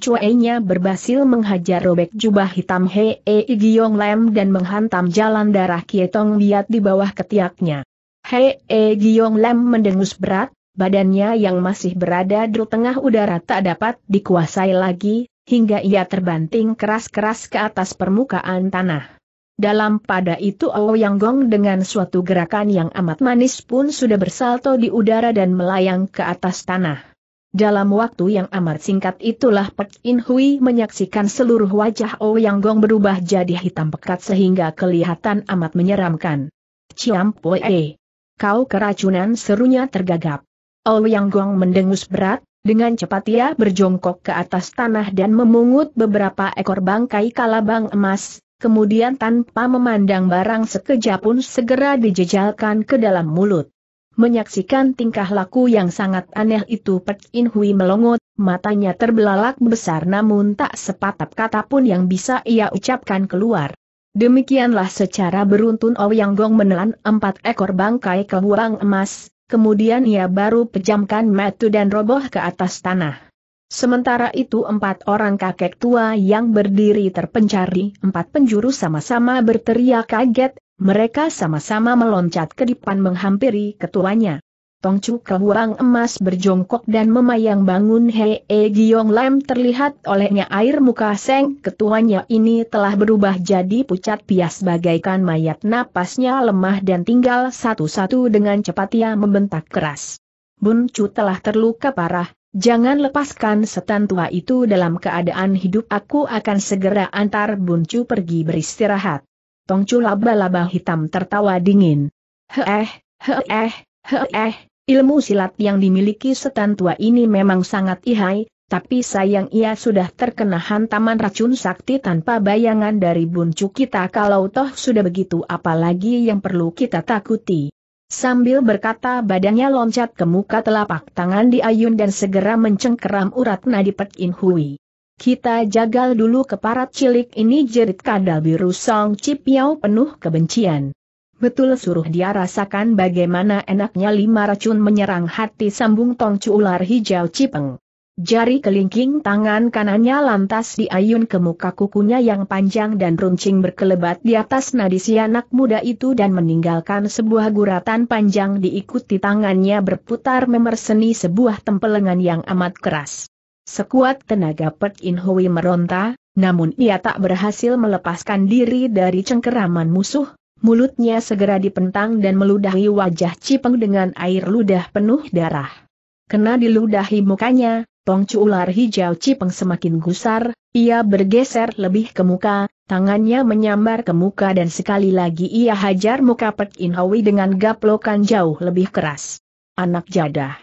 berhasil menghajar robek jubah hitam Hee Giong Lem dan menghantam jalan darah Kietong Biat di bawah ketiaknya. Hee Giong Lem mendengus berat, badannya yang masih berada di tengah udara tak dapat dikuasai lagi, hingga ia terbanting keras-keras ke atas permukaan tanah. Dalam pada itu Ouyang Gong dengan suatu gerakan yang amat manis pun sudah bersalto di udara dan melayang ke atas tanah. Dalam waktu yang amat singkat itulah Pek In Hui menyaksikan seluruh wajah Ouyang Gong berubah jadi hitam pekat sehingga kelihatan amat menyeramkan. Ciam Poe. Kau keracunan serunya tergagap. Ouyang Gong mendengus berat, dengan cepat ia berjongkok ke atas tanah dan memungut beberapa ekor bangkai kalabang emas, kemudian tanpa memandang barang sekejap pun segera dijejalkan ke dalam mulut. Menyaksikan tingkah laku yang sangat aneh itu Pek In Hui melongot, matanya terbelalak besar namun tak sepatap kata pun yang bisa ia ucapkan keluar. Demikianlah secara beruntun Ouyang oh Gong menelan empat ekor bangkai buang emas, kemudian ia baru pejamkan metu dan roboh ke atas tanah. Sementara itu empat orang kakek tua yang berdiri terpencar di empat penjuru sama-sama berteriak kaget, mereka sama-sama meloncat ke depan menghampiri ketuanya. Tongcu kehuang emas berjongkok dan memayang bangun Hee Giong Lam terlihat olehnya air muka Seng ketuanya ini telah berubah jadi pucat pias bagaikan mayat napasnya lemah dan tinggal satu-satu dengan cepat ia membentak keras. Bun Chu telah terluka parah, Jangan lepaskan setan tua itu dalam keadaan hidup aku akan segera antar Buncu pergi beristirahat. Tongcu laba-laba hitam tertawa dingin. Heeh, heeh, heeh, ilmu silat yang dimiliki setan tua ini memang sangat ihai, tapi sayang ia sudah terkena hantaman racun sakti tanpa bayangan dari Buncu kita kalau toh sudah begitu apalagi yang perlu kita takuti. Sambil berkata badannya loncat ke muka telapak tangan Diayun dan segera mencengkeram urat nadi Pek In Hui. Kita jagal dulu keparat cilik ini jerit kadal biru Song Cipiau penuh kebencian. Betul suruh dia rasakan bagaimana enaknya lima racun menyerang hati sambung tongcu ular hijau cipeng. Jari kelingking tangan kanannya lantas diayun ke muka kukunya yang panjang dan runcing berkelebat di atas nadi si anak muda itu dan meninggalkan sebuah guratan panjang diikuti tangannya berputar memerseni sebuah tempelengan yang amat keras. Sekuat tenaga Pek In Hui meronta, namun ia tak berhasil melepaskan diri dari cengkeraman musuh, mulutnya segera dipentang dan meludahi wajah Cipeng dengan air ludah penuh darah. Kena diludahi mukanya, Pongcu ular hijau Cipeng semakin gusar, ia bergeser lebih ke muka, tangannya menyambar ke muka dan sekali lagi ia hajar muka Pek Inhawi dengan gaplokan jauh lebih keras. Anak jadah.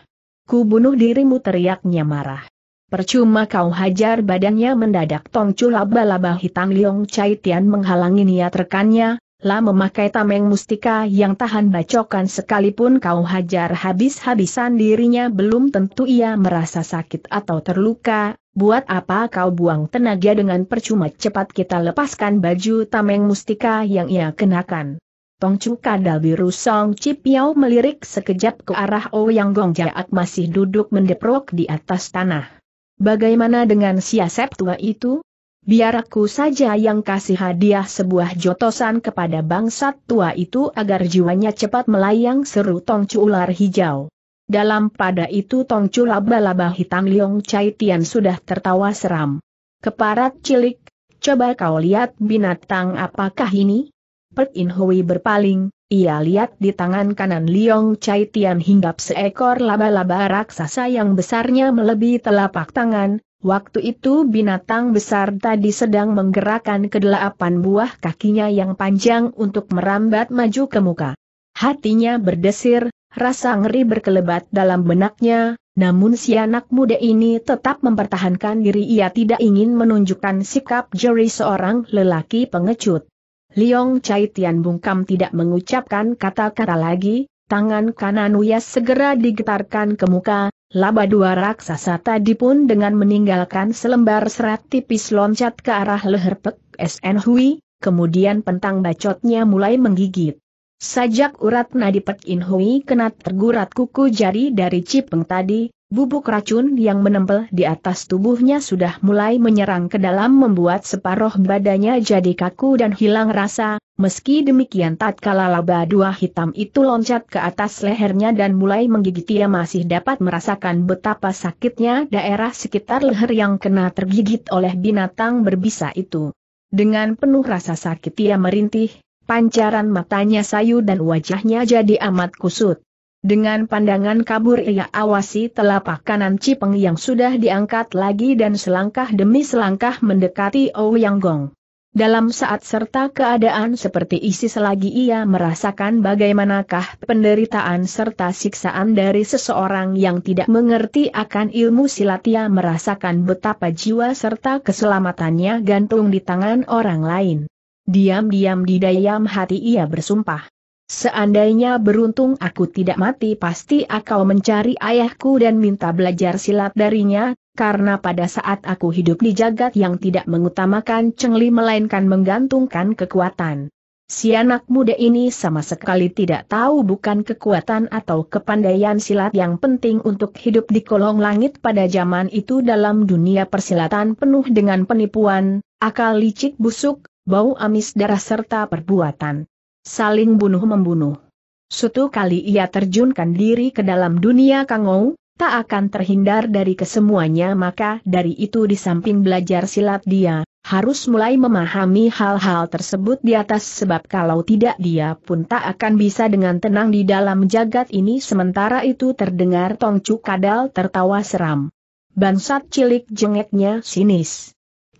Ku bunuh dirimu teriaknya marah. Percuma kau hajar badannya mendadak Tongcu laba-laba hitam Liong Chai Tian menghalangi niat rekannya, lah memakai tameng mustika yang tahan bacokan sekalipun kau hajar habis-habisan dirinya belum tentu ia merasa sakit atau terluka, buat apa kau buang tenaga dengan percuma cepat kita lepaskan baju tameng mustika yang ia kenakan. Tongcu kadal biru Song Cipiao melirik sekejap ke arah Ouyang oh Gong Jaak masih duduk mendeprok di atas tanah. Bagaimana dengan siasep tua itu? Biar aku saja yang kasih hadiah sebuah jotosan kepada bangsat tua itu agar jiwanya cepat melayang seru tongcu ular hijau. Dalam pada itu tongcu laba-laba hitam Liong Chai Tian sudah tertawa seram. Keparat cilik, coba kau lihat binatang apakah ini? Pek In Hui berpaling, ia lihat di tangan kanan Liong Chai Tian hinggap seekor laba-laba raksasa yang besarnya melebihi telapak tangan, Waktu itu binatang besar tadi sedang menggerakkan kedelapan buah kakinya yang panjang untuk merambat maju ke muka. Hatinya berdesir, rasa ngeri berkelebat dalam benaknya, namun si anak muda ini tetap mempertahankan diri ia tidak ingin menunjukkan sikap jeri seorang lelaki pengecut. Liong Chai Tian bungkam tidak mengucapkan kata-kata lagi, tangan kanan Uyas segera digetarkan ke muka, Laba dua raksasa tadi pun dengan meninggalkan selembar serat tipis loncat ke arah leher Pek SN Hui, kemudian pentang bacotnya mulai menggigit. Sajak urat nadi Pek In Hui kena tergurat kuku jari dari cipeng tadi, bubuk racun yang menempel di atas tubuhnya sudah mulai menyerang ke dalam membuat separuh badannya jadi kaku dan hilang rasa, Meski demikian tatkala laba dua hitam itu loncat ke atas lehernya dan mulai menggigit ia masih dapat merasakan betapa sakitnya daerah sekitar leher yang kena tergigit oleh binatang berbisa itu. Dengan penuh rasa sakit ia merintih, pancaran matanya sayu dan wajahnya jadi amat kusut. Dengan pandangan kabur ia awasi telapak kanan Cipeng yang sudah diangkat lagi dan selangkah demi selangkah mendekati Ouyang Gong. Dalam saat serta keadaan seperti isi selagi ia merasakan bagaimanakah penderitaan serta siksaan dari seseorang yang tidak mengerti akan ilmu silat ia merasakan betapa jiwa serta keselamatannya gantung di tangan orang lain. Diam-diam di dayam hati ia bersumpah. Seandainya beruntung aku tidak mati pasti akau mencari ayahku dan minta belajar silat darinya, karena pada saat aku hidup di jagat yang tidak mengutamakan cengli melainkan menggantungkan kekuatan. Si anak muda ini sama sekali tidak tahu bukan kekuatan atau kepandaian silat yang penting untuk hidup di kolong langit pada zaman itu dalam dunia persilatan penuh dengan penipuan, akal licik busuk, bau amis darah serta perbuatan. Saling bunuh-membunuh. Suatu kali ia terjunkan diri ke dalam dunia kangou, tak akan terhindar dari kesemuanya maka dari itu di samping belajar silat dia, harus mulai memahami hal-hal tersebut di atas sebab kalau tidak dia pun tak akan bisa dengan tenang di dalam jagat ini sementara itu terdengar tongcu Kadal tertawa seram. Bansat cilik jengeknya sinis.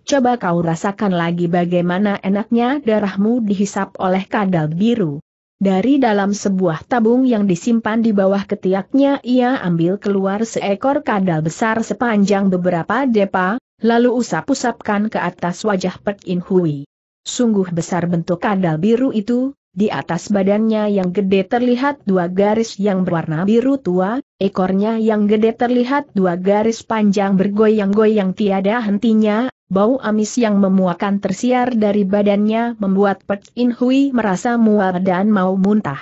Coba kau rasakan lagi bagaimana enaknya darahmu dihisap oleh kadal biru. Dari dalam sebuah tabung yang disimpan di bawah ketiaknya ia ambil keluar seekor kadal besar sepanjang beberapa depa, lalu usap-usapkan ke atas wajah Pek In Hui. Sungguh besar bentuk kadal biru itu, di atas badannya yang gede terlihat dua garis yang berwarna biru tua, ekornya yang gede terlihat dua garis panjang bergoyang-goyang tiada hentinya, Bau amis yang memuakan tersiar dari badannya membuat Pek In Hui merasa mual dan mau muntah.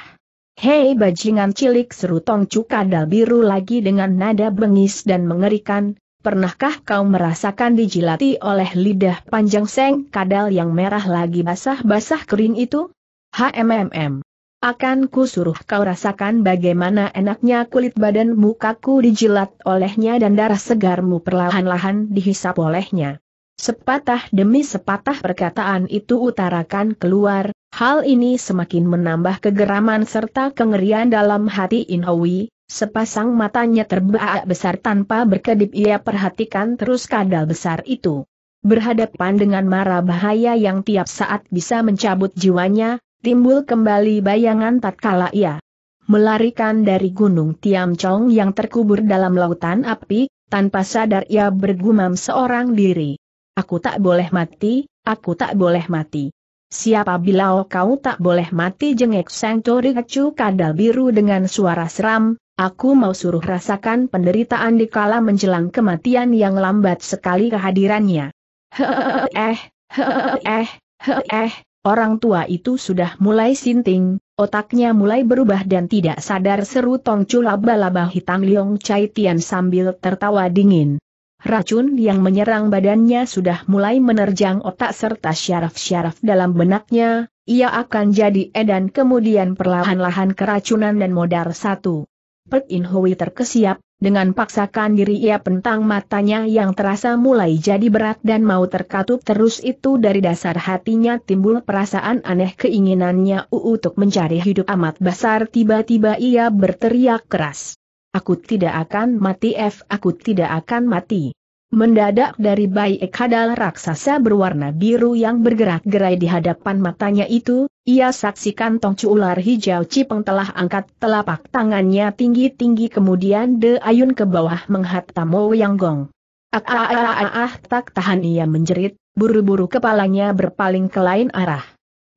Hei bajingan cilik seru Tong Kadal biru lagi dengan nada bengis dan mengerikan, pernahkah kau merasakan dijilati oleh lidah panjang seng kadal yang merah lagi basah-basah kering itu? HMMM. Akan ku suruh kau rasakan bagaimana enaknya kulit badan mukaku dijilat olehnya dan darah segarmu perlahan-lahan dihisap olehnya. Sepatah demi sepatah perkataan itu utarakan keluar, hal ini semakin menambah kegeraman serta kengerian dalam hati Inhowi, sepasang matanya terbaak besar tanpa berkedip ia perhatikan terus kadal besar itu. Berhadapan dengan mara bahaya yang tiap saat bisa mencabut jiwanya, timbul kembali bayangan tatkala ia melarikan dari gunung Tiam Chong yang terkubur dalam lautan api, tanpa sadar ia bergumam seorang diri. Aku tak boleh mati, aku tak boleh mati. Siapa bilau kau tak boleh mati jengek tori Kacu kadal biru dengan suara seram, aku mau suruh rasakan penderitaan di kala menjelang kematian yang lambat sekali kehadirannya. eh, eh, eh, orang tua itu sudah mulai sinting, otaknya mulai berubah dan tidak sadar seru Tongcu laba-laba hitam Liong Chai Tian sambil tertawa dingin. Racun yang menyerang badannya sudah mulai menerjang otak serta syaraf-syaraf dalam benaknya, ia akan jadi edan kemudian perlahan-lahan keracunan dan modar satu. Pek In Hui terkesiap, dengan paksakan diri ia pentang matanya yang terasa mulai jadi berat dan mau terkatup terus itu dari dasar hatinya timbul perasaan aneh keinginannya untuk mencari hidup amat besar tiba-tiba ia berteriak keras. Aku tidak akan mati F, aku tidak akan mati. Mendadak dari bayi ekadal raksasa berwarna biru yang bergerak-gerai di hadapan matanya itu, ia saksikan tongcu ular hijau cipeng telah angkat telapak tangannya tinggi-tinggi kemudian de ayun ke bawah Mo yang gong. Ah, ah, ah, ah, ah, tak tahan ia menjerit, buru-buru kepalanya berpaling ke lain arah.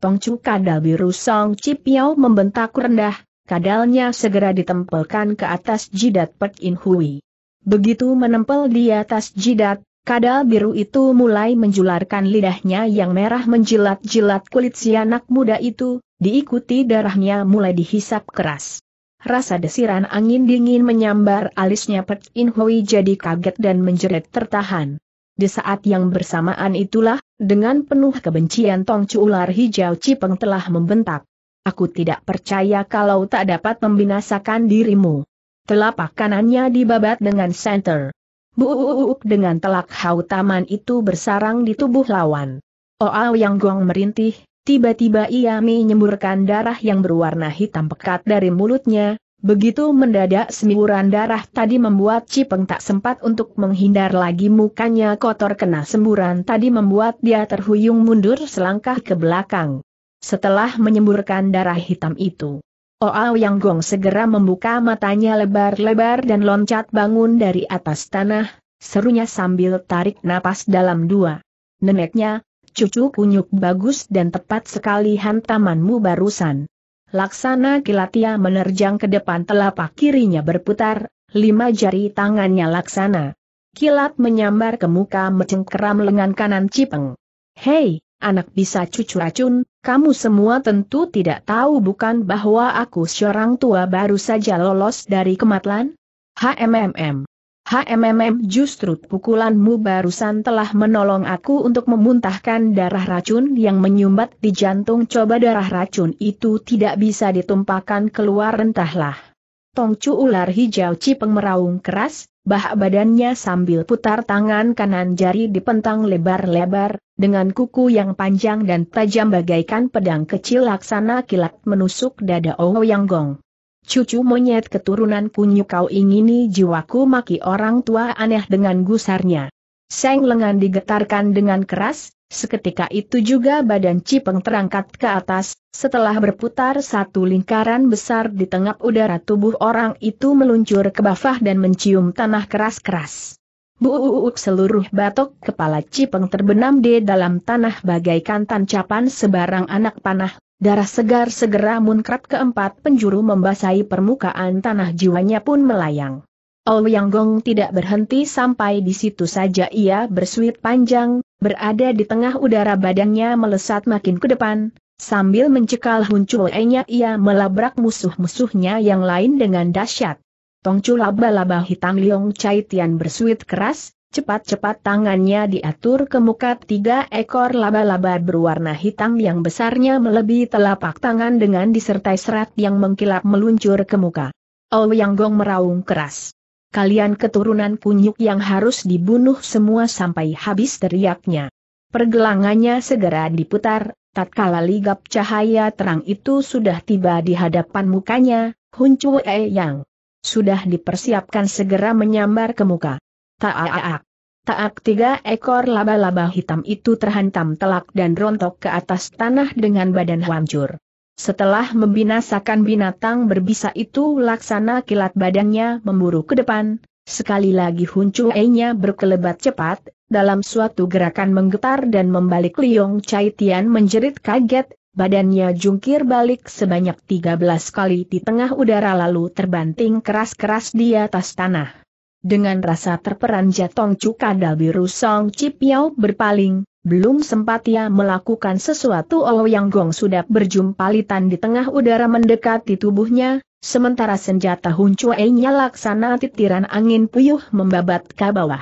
Tongcu kadal biru Song Cipiao membentak rendah, kadalnya segera ditempelkan ke atas jidat Pek In Hui. Begitu menempel di atas jidat, kadal biru itu mulai menjularkan lidahnya yang merah menjilat-jilat kulit si anak muda itu, diikuti darahnya mulai dihisap keras. Rasa desiran angin dingin menyambar alisnya Pek In Hui jadi kaget dan menjerit tertahan. Di saat yang bersamaan itulah, dengan penuh kebencian Tong Cu Ular Hijau Cipeng telah membentak. Aku tidak percaya kalau tak dapat membinasakan dirimu. Telapak kanannya dibabat dengan senter. Buuuuk dengan telak hau taman itu bersarang di tubuh lawan. Oao yang gong merintih, tiba-tiba ia menyemburkan darah yang berwarna hitam pekat dari mulutnya, Begitu mendadak semburan darah tadi membuat Cipeng tak sempat untuk menghindar lagi mukanya kotor kena semburan tadi membuat dia terhuyung mundur selangkah ke belakang setelah menyemburkan darah hitam itu. Oao Yang Gong segera membuka matanya lebar-lebar dan loncat bangun dari atas tanah, serunya sambil tarik napas dalam dua. Neneknya, cucu kunyuk bagus dan tepat sekali hantamanmu barusan. Laksana kilatia menerjang ke depan telapak kirinya berputar, lima jari tangannya laksana. Kilat menyambar ke muka mecengkeram lengan kanan Cipeng. Hei, anak bisa cucu racun, kamu semua tentu tidak tahu bukan bahwa aku seorang tua baru saja lolos dari kematlan? HMMM. HMMM justru pukulanmu barusan telah menolong aku untuk memuntahkan darah racun yang menyumbat di jantung coba darah racun itu tidak bisa ditumpahkan keluar entahlah. Tongcu ular hijau cipeng meraung keras, bahak badannya sambil putar tangan kanan jari dipentang lebar-lebar, dengan kuku yang panjang dan tajam bagaikan pedang kecil laksana kilat menusuk dada Ouyang Gong. Cucu monyet keturunan kunyu kau ingini jiwaku maki orang tua aneh dengan gusarnya. Seng lengan digetarkan dengan keras, Seketika itu juga badan Cipeng terangkat ke atas, setelah berputar satu lingkaran besar di tengah udara tubuh orang itu meluncur ke bawah dan mencium tanah keras-keras. Buuuk seluruh batok kepala Cipeng terbenam di dalam tanah bagaikan tancapan sebarang anak panah, darah segar segera munkrat keempat penjuru membasahi permukaan tanah jiwanya pun melayang. Oh, yang Gong tidak berhenti sampai di situ saja ia bersuit panjang, berada di tengah udara badannya melesat makin ke depan, sambil mencekal huncuenya ia melabrak musuh-musuhnya yang lain dengan dahsyat. Chu laba-laba hitam Liong Chai Tian bersuit keras, cepat-cepat tangannya diatur ke muka tiga ekor laba-laba berwarna hitam yang besarnya melebihi telapak tangan dengan disertai serat yang mengkilap meluncur ke muka. Oh, yang Gong meraung keras kalian keturunan kunyuk yang harus dibunuh semua sampai habis teriaknya. Pergelangannya segera diputar, tatkala ligap cahaya terang itu sudah tiba di hadapan mukanya, Hun Chue Yang sudah dipersiapkan segera menyambar ke muka. taak, Taak tiga ekor laba-laba hitam itu terhantam telak dan rontok ke atas tanah dengan badan hancur. Setelah membinasakan binatang berbisa itu laksana kilat badannya memburu ke depan, sekali lagi Chue-nya berkelebat cepat, dalam suatu gerakan menggetar dan membalik Liong Chai Tian menjerit kaget, badannya jungkir balik sebanyak 13 kali di tengah udara lalu terbanting keras-keras di atas tanah. Dengan rasa terperanjat Tong Cu Kadal Biru Song Cipiao berpaling, belum sempat ia melakukan sesuatu oh, Yang Gong sudah berjumpa litan di tengah udara mendekati tubuhnya, sementara senjata Hun Chue-nya laksana titiran angin puyuh membabat ke bawah.